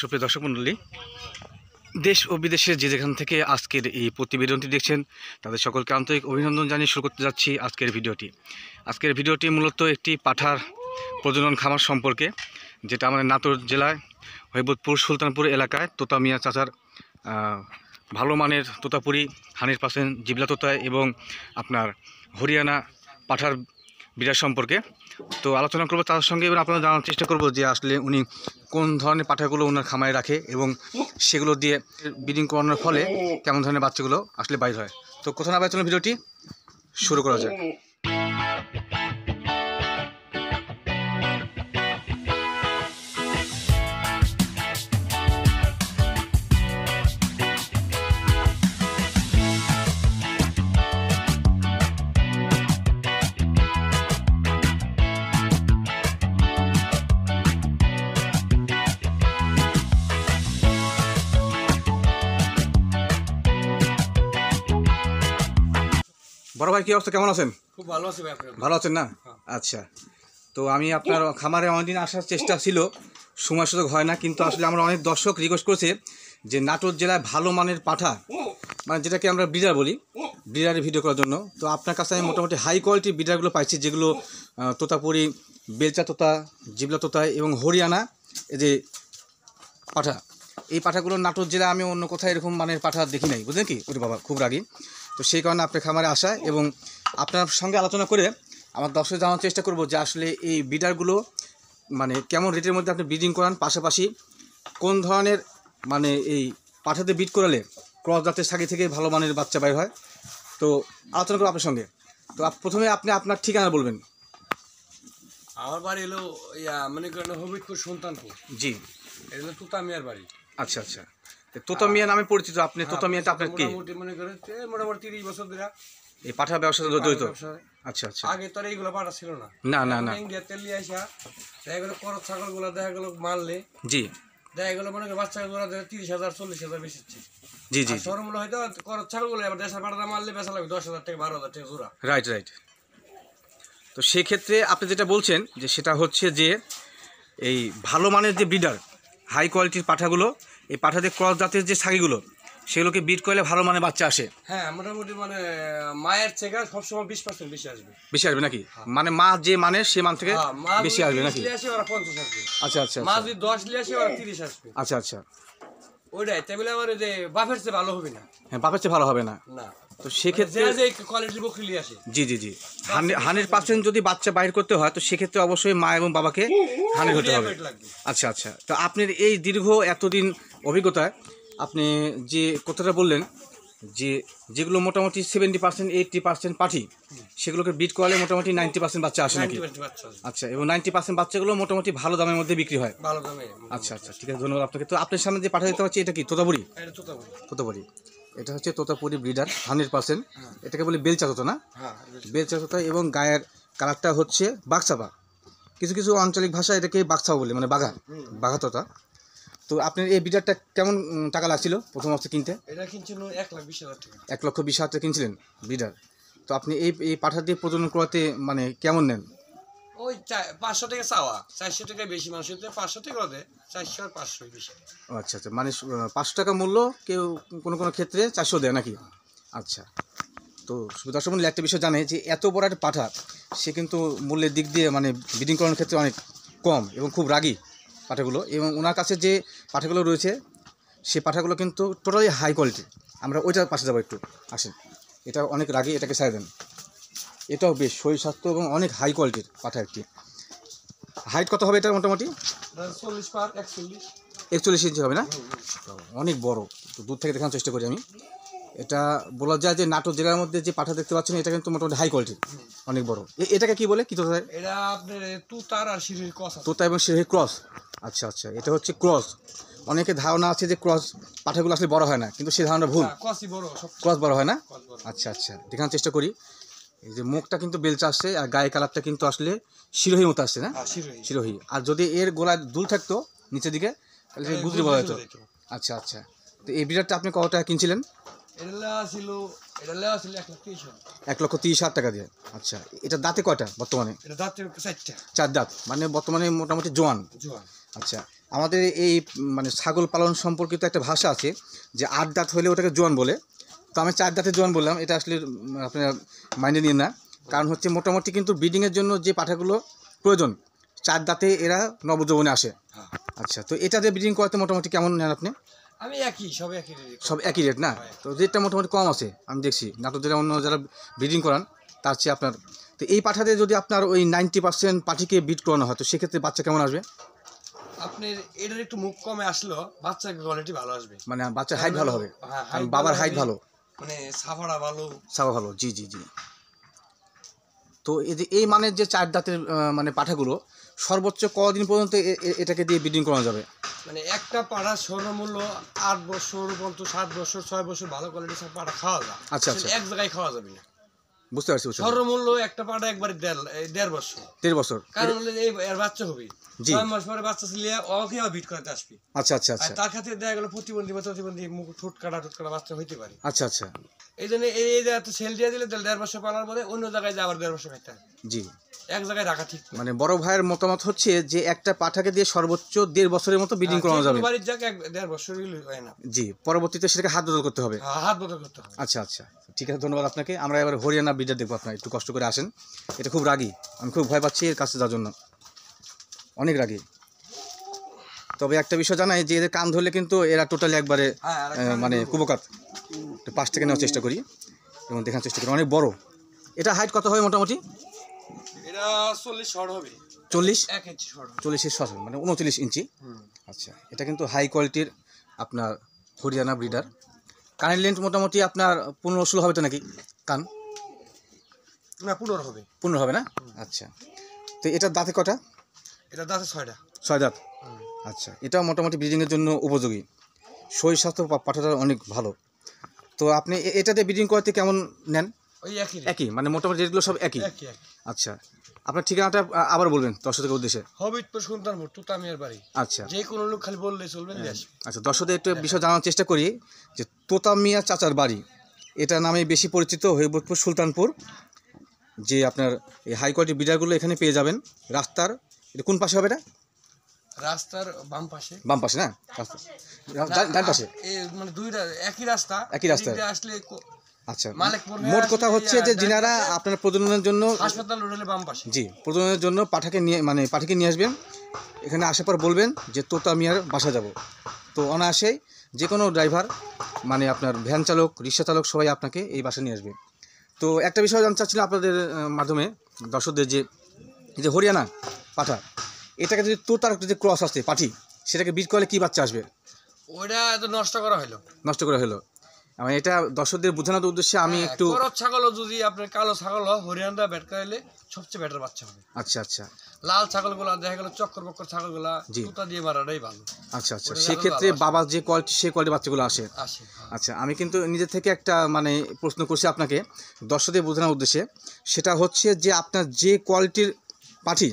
সুপ্রিয় দর্শক মণ্ডলী দেশ ও বিদেশের যে যেখান থেকে আজকের এই প্রতিবেদনটি দেখছেন তাদের সকলকে আন্তরিক অভিনন্দন জানিয়ে শুরু করতে যাচ্ছি আজকের ভিডিওটি আজকের ভিডিওটি মূলত একটি পাঠার প্রজনন খামার সম্পর্কে যেটা আমাদের নাটোর জেলায় হৈবতপুর সুলতানপুর এলাকায় তোতামিয়া চাচার ভালো মানের তোতাপুরি হানির পার্সেন্ট জিবলা তোতায় এবং আপনার হরিয়ানা পাঠার বিরাট সম্পর্কে তো আলোচনা করবো তার সঙ্গে এবার আপনারা জানার চেষ্টা করবো যে আসলে উনি কোন ধরনের পাঠাগুলো ওনার খামায় রাখে এবং সেগুলো দিয়ে ব্রিডিং করানোর ফলে কেমন ধরনের বাচ্চাগুলো আসলে বাইর হয় তো কোথাও না বাইর ভিডিওটি শুরু করা যায় বড় ভাই কি অবস্থা কেমন আছেন খুব ভালো আছি ভাই ভালো আছেন না হ্যাঁ। আচ্ছা তো আমি আপনার খামারে অনেকদিন আসার চেষ্টা ছিল সময় সুযোগ হয় না কিন্তু আসলে আমরা অনেক দর্শক রিকোয়েস্ট করেছে যে নাটোর জেলায় ভালো মানের পাঠা মানে যেটাকে আমরা ব্রিডার বলি ব্রিডারে ভিডিও করার জন্য তো আপনার কাছে আমি মোটামুটি হাই কোয়ালিটির ব্রিডারগুলো পাইছি যেগুলো তোতাপুরি বেলচা তোতা জিবলা তোতা এবং হরিয়ানা এই যে পাঠা এই পাঠাগুলো নাটোর জেলা আমি অন্য কোথায় এরকম মানের পাঠা দেখি নাই বুঝলেন কি ওর বাবা খুব রাগি তো সেই কারণে আপনার খামারে আসা এবং আপনার সঙ্গে আলোচনা করে আমার দর্শক জানার চেষ্টা করব যে আসলে এই বিডারগুলো মানে কেমন রেটের মধ্যে আপনি ব্রিডিং করান পাশাপাশি কোন ধরনের মানে এই পাঠাতে বিট করালে ক্রস দাঁতের সাগে থেকে ভালো মানের বাচ্চা বাইর হয় তো আলোচনা করব আপনার সঙ্গে তো প্রথমে আপনি আপনার ঠিকানা বলবেন আমার বাড়ি এলো মানে হবিবপুর সন্তানপুর জি এটা হলো তুতামিয়ার বাড়ি আচ্ছা আচ্ছা তোতা মিয়া নামে পরিচিত আপনি হ্যাঁ, তোতা মিয়াটা আপনার কি মোটামুটি মনে করেন মোটামুটি তিরিশ বছর ধরে এই পাঠা ব্যবসা জড়িত আচ্ছা আচ্ছা আগে তো এইগুলো পাঠা ছিল না না না না ইন্ডিয়া তেল নিয়ে আসা দেখা গেলো করত ছাগলগুলো দেখা গেল মারলে জি দেখা গেল মনে বাচ্চা গুলো তিরিশ হাজার চল্লিশ হাজার বেশিচ্ছে জি জি সরমূল হয়তো করত ছাগলগুলো আবার দেশের পাঠাটা মারলে বেচা লাগবে দশ হাজার টাকা বারো হাজার টাকা জোড়া রাইট রাইট তো সেক্ষেত্রে আপনি যেটা বলছেন যে সেটা হচ্ছে যে এই ভালো মানের যে ব্রিডার হাই কোয়ালিটির পাঠাগুলো এই পাঠাতে ক্রস জাতের যে শাড়িগুলো সেগুলোকে বিট করলে ভালো মানে বাচ্চা আসে হ্যাঁ মোটামুটি মানে মায়ের থেকে সবসময় বিশ পার্সেন্ট বেশি আসবে বেশি আসবে নাকি হ্যাঁ। মানে মা যে মানে সে মান থেকে হ্যাঁ, বেশি আসবে নাকি আচ্ছা আচ্ছা মা আচ্ছা। যদি দশ নিয়ে আসে ওরা তিরিশ আসবে আচ্ছা আচ্ছা ওইটাই তাই বলে আমার যে বাফের চেয়ে ভালো হবে না হ্যাঁ বাপের চেয়ে ভালো হবে না তো সেক্ষেত্রে কোয়ালিটির মানে বকরি আসে জি জি জি হান্ড্রেড পার্সেন্ট যদি বাচ্চা বাইর করতে হয় তো সেক্ষেত্রে অবশ্যই মা এবং বাবাকে হানি হতে হবে আচ্ছা আচ্ছা তো আপনার এই দীর্ঘ এতদিন অভিজ্ঞতায় আপনি যে কথাটা বললেন যে যেগুলো মোটামুটি সেভেন্টি পার্সেন্ট এইটটি পার্সেন্ট পাঠি সেগুলোকে বিট করালে মোটামুটি নাইনটি পার্সেন্ট বাচ্চা আসে নাকি আচ্ছা এবং নাইনটি পার্সেন্ট বাচ্চাগুলো মোটামুটি ভালো দামের মধ্যে বিক্রি হয় ভালো দামে আচ্ছা আচ্ছা ঠিক আছে ধন্যবাদ আপনাকে তো আপনার সামনে যে পাঠা দেখতে পাচ্ছি এটা কি তোতাপুরি হ্যাঁ, তোতাপুরি এটা হচ্ছে তোতাপুরি ব্রিডার হান্ড্রেড পার্সেন্ট এটাকে বলি বেলচা তোতা না হ্যাঁ, বেলচা তোতা এবং গায়ের কালারটা হচ্ছে বাক্সাবা কিছু কিছু আঞ্চলিক ভাষায় এটাকে বাক্সাও বলে মানে বাঘা বাঘা তোতা তো আপনার এই বিটারটা কেমন টাকা লাগছিল প্রথম অবস্থা কিনতে এটা কিনছিল এক লাখ বিশ হাজার টাকা এক লক্ষ বিশ হাজার টাকা কিনছিলেন বিটার তো আপনি এই এই পাঠা দিয়ে প্রজনন করাতে মানে কেমন নেন ওই পাঁচশো টাকা চাওয়া চারশো টাকা বেশি মানুষ পাঁচশো টাকা দেয় চারশো আর পাঁচশো বেশি আচ্ছা আচ্ছা মানে পাঁচশো টাকা মূল্য কেউ কোনো কোনো ক্ষেত্রে চারশো দেয় নাকি আচ্ছা তো সুবিধা সম্বন্ধে একটা বিষয় জানে যে এত বড় একটা পাঠা সে কিন্তু মূল্যের দিক দিয়ে মানে ব্রিডিং করানোর ক্ষেত্রে অনেক কম এবং খুব রাগী পাঠাগুলো এবং ওনার কাছে যে পাঠাগুলো রয়েছে সে পাঠাগুলো কিন্তু টোটালি হাই কোয়ালিটি আমরা ওইটার পাশে যাবো একটু আসেন এটা অনেক রাগে এটাকে সারিয়ে দেন এটাও বেশ শরীর স্বাস্থ্য এবং অনেক হাই কোয়ালিটির পাঠা একটি হাইট কত হবে এটা মোটামুটি একচল্লিশ ইঞ্চি হবে না অনেক বড় তো দূর থেকে দেখানোর চেষ্টা করি আমি এটা বলা যায় যে নাটক জেলার মধ্যে যে পাঠা দেখতে পাচ্ছেন এটা কিন্তু মোটামুটি হাই কোয়ালিটির অনেক বড় এটাকে কি বলে কি তোতা এটা আপনার আর ক্রস এবং সিঁড়ির ক্রস আচ্ছা আচ্ছা এটা হচ্ছে ক্রস অনেকে ধারণা আছে যে ক্রস পাঠাগুলো আসলে বড় হয় না কিন্তু সেই ধারণা ভুল ক্রস বড় হয় না আচ্ছা আচ্ছা দেখানোর চেষ্টা করি এই যে মুখটা কিন্তু বেলচা আসছে আর গায়ে কালারটা কিন্তু আসলে শিরোহী মতো আসছে না হ্যাঁ, শিরোহী আর যদি এর গোলায় দুল থাকতো নিচের দিকে তাহলে গুজরি বলা হতো আচ্ছা আচ্ছা তো এই বিড়ারটা আপনি কত টাকা কিনছিলেন এক লক্ষ তিরিশ হাজার টাকা দিয়ে আচ্ছা এটা দাঁতে কয়টা বর্তমানে চার দাঁত মানে বর্তমানে মোটামুটি জোয়ান জোয়ান আচ্ছা আমাদের এই মানে ছাগল পালন সম্পর্কিত একটা ভাষা আছে যে আট দাঁত হলে ওটাকে জোয়ান বলে তো আমি চার দাঁতে জোয়ান বললাম এটা আসলে আপনার মাইন্ডে নিন না কারণ হচ্ছে মোটামুটি কিন্তু ব্রিডিংয়ের জন্য যে পাঠাগুলো প্রয়োজন চার দাঁতে এরা নবযৌবনে আসে হ্যাঁ। আচ্ছা তো এটাতে ব্রিডিং করাতে মোটামুটি কেমন নেন আপনি আমি একই সব একই রেট সব একই রেট না হ্যাঁ, তো রেটটা মোটামুটি কম আছে আমি দেখছি নাটক যারা অন্য যারা ব্রিডিং করান তার চেয়ে আপনার তো এই পাঠাতে যদি আপনার ওই নাইনটি পার্সেন্ট পাঠিকে বিট করানো হয় তো সেক্ষেত্রে বাচ্চা কেমন আসবে আপনার এটার একটু মুখ কমে আসলো বাচ্চার কোয়ালিটি ভালো আসবে মানে বাচ্চার হাইট ভালো হবে হ্যাঁ বাবার হাইট ভালো মানে সাফারা ভালো সাফা ভালো জি জি জি তো এই যে যে চার দাঁতের মানে পাঠাগুলো সর্বোচ্চ কদিন পর্যন্ত এটাকে দিয়ে ব্রিডিং করা যাবে মানে একটা পাড়া সর্বমূল্য আট বছর পর্যন্ত সাত বছর ছয় বছর ভালো কোয়ালিটি সব পাড়া খাওয়া যায় আচ্ছা আচ্ছা এক জায়গায় খাওয়া যাবে না বুঝতে পারছি সর্বমূল্য একটা পাড়া একবার দেড় দেড় বছর দেড় বছর কারণ এর বাচ্চা হবে মানে বড় ভাইয়ের মতামত হচ্ছে যে একটা পাঠাকে দিয়ে সর্বোচ্চ দেড় বছরের মতো বিডিং হ্যাঁ, করানো যাবে বাড়ির এক দেড় বছর জি পরবর্তীতে সেটাকে হাত বদল করতে হবে হ্যাঁ, হাত বদল করতে হবে আচ্ছা আচ্ছা ঠিক আছে ধন্যবাদ আপনাকে আমরা এবার হরিয়ানা বিদ্যা দেখবো আপনার একটু কষ্ট করে আসেন এটা খুব রাগি আমি খুব ভয় পাচ্ছি এর কাছে যাওয়ার জন্য অনেক রাগি তবে একটা বিষয় জানাই যে এদের কান ধরলে কিন্তু এরা টোটালি একবারে হ্যাঁ, মানে কুবকাত পাশ থেকে নেওয়ার চেষ্টা করি এবং দেখার চেষ্টা করি অনেক বড় এটা হাইট কত হবে মোটামুটি চল্লিশ হবে চল্লিশ মানে উনচল্লিশ ইঞ্চি আচ্ছা এটা কিন্তু হাই কোয়ালিটির আপনার হরিয়ানা ব্রিডার কানের লেন্থ মোটামুটি আপনার পনেরো ষোলো হবে তো নাকি কান না পনেরো হবে পনেরো হবে না আচ্ছা তো এটা দাঁতে কটা এটা দাঁত ছয়টা ছয় দাঁত আচ্ছা এটা মোটামুটি ব্রিডিংয়ের জন্য উপযোগী শরীর স্বাস্থ্য পাঠাটা অনেক ভালো তো আপনি এটাতে ব্রিডিং করতে কেমন নেন ওই একই একই মানে মোটামুটি রেটগুলো সব একই আচ্ছা আপনার ঠিকানাটা আবার বলবেন দর্শকের উদ্দেশ্যে হবিবপুর সুন্দরপুর তোতামিয়ার বাড়ি আচ্ছা যে কোনো লোক খালি বললে হ্যাঁ। আচ্ছা দর্শকদের একটু বিষয় জানার চেষ্টা করি যে তোতামিয়া চাচার বাড়ি এটা নামে বেশি পরিচিত হবিবপুর সুলতানপুর যে আপনার এই হাই কোয়ালিটি বিডারগুলো এখানে পেয়ে যাবেন রাস্তার এটা কোন পাশে হবে এটা রাস্তার বাম পাশে বাম পাশে না ডান পাশে মানে দুইটা একই রাস্তা একই রাস্তা আসলে আচ্ছা মোট কথা হচ্ছে যে যিনারা আপনার জন্য বাম জি জন্য পাঠাকে নিয়ে মানে পাঠাকে নিয়ে আসবেন এখানে আসার পর বলবেন যে তো আমি আর যাব তো অনায়াসেই যে কোনো ড্রাইভার মানে আপনার ভ্যান চালক রিক্সা চালক সবাই আপনাকে এই বাসায় নিয়ে আসবে তো একটা বিষয় জানতে চাচ্ছিলাম আপনাদের মাধ্যমে দর্শকদের যে যে হরিয়ানা পাঠা এটাকে যদি তোর তার যদি ক্রস আসে পাঠি সেটাকে বিট করলে কী বাচ্চা আসবে ওইটা এত নষ্ট করা হলো নষ্ট করা হলো আমি মানে এটা দর্শকদের বোঝানোর উদ্দেশ্যে আমি হ্যাঁ, একটু ছাগল যদি আপনার কালো ছাগল হরিয়ানা ব্যাট করাইলে সবচেয়ে বেটার বাচ্চা হবে আচ্ছা আচ্ছা লাল ছাগলগুলা দেখা গেল চক্কর বক্কর ছাগলগুলা জুতা দিয়ে মারাটাই ভালো আচ্ছা আচ্ছা সেক্ষেত্রে বাবা যে কোয়ালিটি সে কোয়ালিটি বাচ্চাগুলো আসে হ্যাঁ। আচ্ছা আমি কিন্তু নিজে থেকে একটা মানে প্রশ্ন করছি আপনাকে দর্শকদের বোঝানোর উদ্দেশ্যে সেটা হচ্ছে যে আপনার যে কোয়ালিটির পাঠি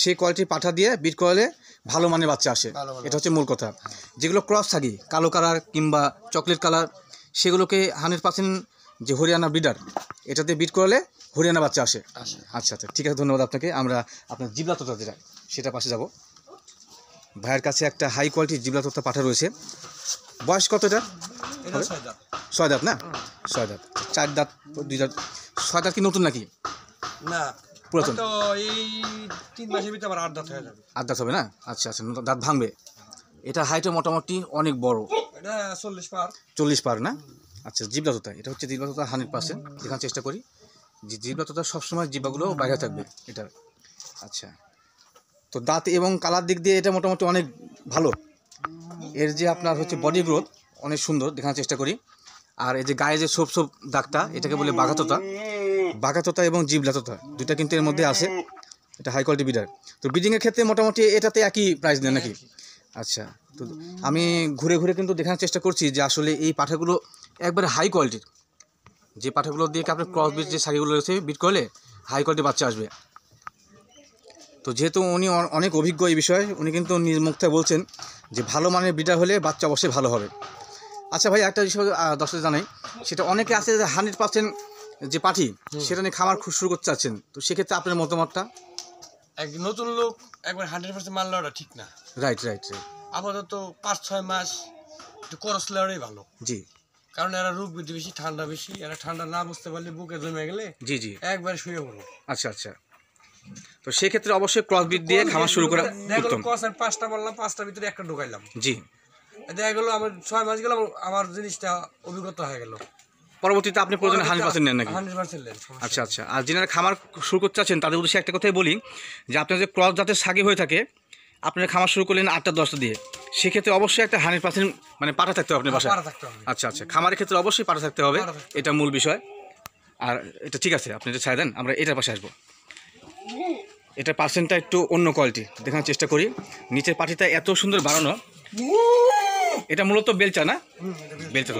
সেই কোয়ালিটির পাঠা দিয়ে বিট করালে ভালো মানের বাচ্চা আসে এটা হচ্ছে মূল কথা হ্যাঁ। যেগুলো ক্রস থাকি কালো কালার কিংবা চকলেট কালার সেগুলোকে হান্ড্রেড পার্সেন্ট যে হরিয়ানা ব্রিডার এটাতে বিট করালে হরিয়ানা বাচ্চা আসে আচ্ছা আচ্ছা ঠিক আছে ধন্যবাদ আপনাকে আমরা আপনার তোতা যেটা সেটা পাশে যাব ভাইয়ের কাছে একটা হাই কোয়ালিটির তোতা পাঠা রয়েছে বয়স কতটা ছয় দাঁত না ছয় দাঁত চার দাঁত দুই দাঁত ছয় দাঁত কি নতুন নাকি না পুরাতন তো এই তিন মাসের ভিতরে আবার আট হয়ে যাবে আট হবে না আচ্ছা আচ্ছা দাঁত ভাঙবে এটা হাইটও মোটামুটি অনেক বড় এটা চল্লিশ পার চল্লিশ পার না আচ্ছা জিবলাততা এটা হচ্ছে জিবলাততা হান্ড্রেড পার্সেন্ট দেখার চেষ্টা করি যে জিবলাততা সবসময় জিবাগুলো বাইরে থাকবে এটা আচ্ছা তো দাঁত এবং কালার দিক দিয়ে এটা মোটামুটি অনেক ভালো এর যে আপনার হচ্ছে বডি গ্রোথ অনেক সুন্দর দেখার চেষ্টা করি আর এই যে গায়ে যে সব সব দাগটা এটাকে বলে বাঘাততা বাঘাততা এবং জিবলাততা দুইটা কিন্তু এর মধ্যে আছে এটা হাই কোয়ালিটি বিডার তো ব্রিডিংয়ের ক্ষেত্রে মোটামুটি এটাতে একই প্রাইস নেন নাকি আচ্ছা তো আমি ঘুরে ঘুরে কিন্তু দেখানোর চেষ্টা করছি যে আসলে এই পাঠাগুলো একবারে হাই কোয়ালিটির যে পাঠাগুলো দিয়ে আপনি ক্রস বিট যে শাড়িগুলো রয়েছে বিট করলে হাই কোয়ালিটির বাচ্চা আসবে তো যেহেতু উনি অনেক অভিজ্ঞ এই বিষয়ে উনি কিন্তু নিজ মুখ থেকে বলছেন যে ভালো মানের বিটা হলে বাচ্চা অবশ্যই ভালো হবে আচ্ছা ভাই একটা বিষয় দর্শক জানাই সেটা অনেকে আছে যে হান্ড্রেড পার্সেন্ট যে পাঠি সেটা নিয়ে খামার শুরু করতে চাচ্ছেন তো সেক্ষেত্রে আপনার মতামতটা এক নতুন লোক একবার হান্ড্রেড পার্সেন্ট মাল লওয়াটা ঠিক না রাইট রাইট আপাতত পাঁচ ছয় মাস একটু করস লেওয়াটাই ভালো জি কারণ এরা রোগ বৃদ্ধি বেশি ঠান্ডা বেশি এরা ঠান্ডা না বুঝতে পারলে বুকে জমে গেলে জি জি একবার শুয়ে পড়ো আচ্ছা আচ্ছা তো সেক্ষেত্রে অবশ্যই ক্রস ব্রিড দিয়ে খাওয়া শুরু করা উত্তম ক্রস আর পাঁচটা বললাম পাঁচটার ভিতরে একটা ঢুকাইলাম জি দেখা গেলো আমার ছয় মাস গেল আমার জিনিসটা অভিজ্ঞতা হয়ে গেল পরবর্তীতে আপনি প্রয়োজনে হান্ড্রেড পার্সেন্ট নেন নাকি আচ্ছা আচ্ছা আর যিনারা খামার শুরু করতে চাচ্ছেন তাদের উদ্দেশ্যে একটা কথাই বলি যে আপনার যে ক্রস জাতের সাগে হয়ে থাকে আপনারা খামার শুরু করলেন আটটা দশটা দিয়ে সেক্ষেত্রে অবশ্যই একটা হান্ড্রেড পার্সেন্ট মানে পাঠা থাকতে হবে আপনার বাসায় আচ্ছা আচ্ছা খামারের ক্ষেত্রে অবশ্যই পাঠা থাকতে হবে এটা মূল বিষয় আর এটা ঠিক আছে আপনি এটা ছায় দেন আমরা এটার পাশে আসবো এটা পার্সেন্টটা একটু অন্য কোয়ালিটি দেখানোর চেষ্টা করি নিচের পাটিটা এত সুন্দর বাড়ানো এটা মূলত বেলচা না বেলচা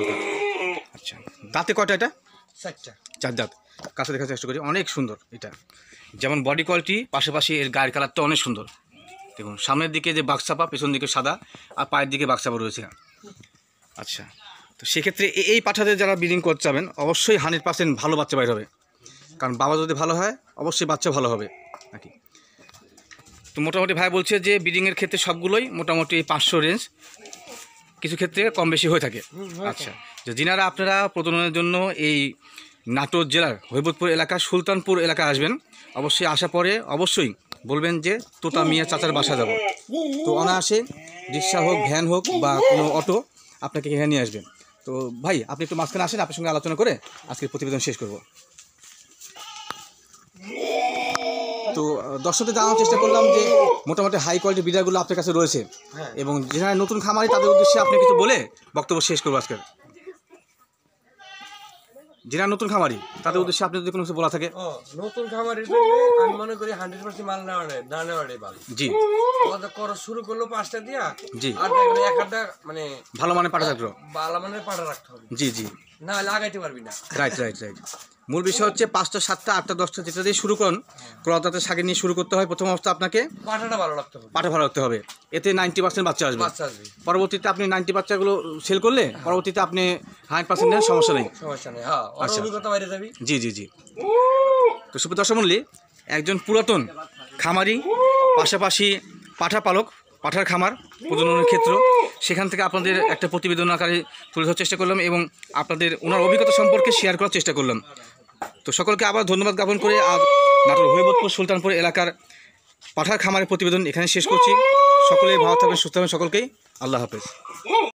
আচ্ছা দাঁতে কটা এটা চারটা চার দাঁত কাছে দেখার চেষ্টা করি অনেক সুন্দর এটা যেমন বডি কোয়ালিটি পাশাপাশি এর গায়ের কালারটা অনেক সুন্দর দেখুন সামনের দিকে যে বাক্সাপা পেছন দিকে সাদা আর পায়ের দিকে বাক্সাপা রয়েছে আচ্ছা তো সেক্ষেত্রে এই পাঠাতে যারা ব্রিডিং করতে যাবেন অবশ্যই হান্ড্রেড পার্সেন্ট ভালো বাচ্চা বাইর হবে কারণ বাবা যদি ভালো হয় অবশ্যই বাচ্চা ভালো হবে নাকি তো মোটামুটি ভাই বলছে যে ব্রিডিংয়ের ক্ষেত্রে সবগুলোই মোটামুটি পাঁচশো রেঞ্জ কিছু ক্ষেত্রে কম বেশি হয়ে থাকে আচ্ছা যে যিনারা আপনারা প্রজননের জন্য এই নাটোর জেলার হৈবতপুর এলাকা সুলতানপুর এলাকা আসবেন অবশ্যই আসা পরে অবশ্যই বলবেন যে তোতা মিয়া চাচার বাসা যাব তো অনায়াসে রিক্সা হোক ভ্যান হোক বা কোনো অটো আপনাকে এখানে নিয়ে আসবেন তো ভাই আপনি একটু মাঝখানে আসেন আপনার সঙ্গে আলোচনা করে আজকের প্রতিবেদন শেষ করব তো দর্শকদের জানানোর চেষ্টা করলাম যে মোটামুটি হাই কোয়ালিটি বিড়াগুলো আপনার কাছে রয়েছে হ্যাঁ। এবং যেখানে নতুন খামারি তাদের উদ্দেশ্যে আপনি কিছু বলে বক্তব্য শেষ করবো আজকে যেটা নতুন খামারি তাদের উদ্দেশ্যে আপনি যদি কোনো কিছু বলা থাকে নতুন খামারি আমি মনে করি হান্ড্রেড পার্সেন্ট মাল নেওয়া নেই না নেওয়া নেই ভালো জি কথা করা শুরু করলো পাঁচটা দিয়া জি আর এক আটটা মানে ভালো মানে পাঠা রাখলো ভালো মানে পাঠা রাখতে হবে জি জি না লাগাইতে পারবি না রাইট রাইট রাইট মূল বিষয় হচ্ছে পাঁচটা সাতটা আটটা দশটা যেটা দিয়ে শুরু করুন কলাতাতে শাকে নিয়ে শুরু করতে হয় প্রথম অবস্থা আপনাকে পাঠাটা ভালো রাখতে হবে পাঠা ভালো রাখতে হবে এতে নাইনটি পার্সেন্ট বাচ্চা আসবে পরবর্তীতে আপনি নাইনটি বাচ্চাগুলো সেল করলে পরবর্তীতে আপনি হান্ড্রেড পার্সেন্ট নেন সমস্যা নেই সমস্যা নেই হ্যাঁ, আচ্ছা। জি জি জি তো সুপ্র দশমল্লী একজন পুরাতন খামারি পাশাপাশি পাঠা পালক পাঠার খামার প্রজননের ক্ষেত্র সেখান থেকে আপনাদের একটা প্রতিবেদন আকারে তুলে ধরার চেষ্টা করলাম এবং আপনাদের ওনার অভিজ্ঞতা সম্পর্কে শেয়ার করার চেষ্টা করলাম তো সকলকে আবার ধন্যবাদ জ্ঞাপন করে আর নাটোর হৈবতপুর সুলতানপুর এলাকার পাঠার খামারের প্রতিবেদন এখানে শেষ করছি সকলেই ভালো থাকবেন সুস্থ থাকবেন সকলকেই আল্লাহ হাফেজ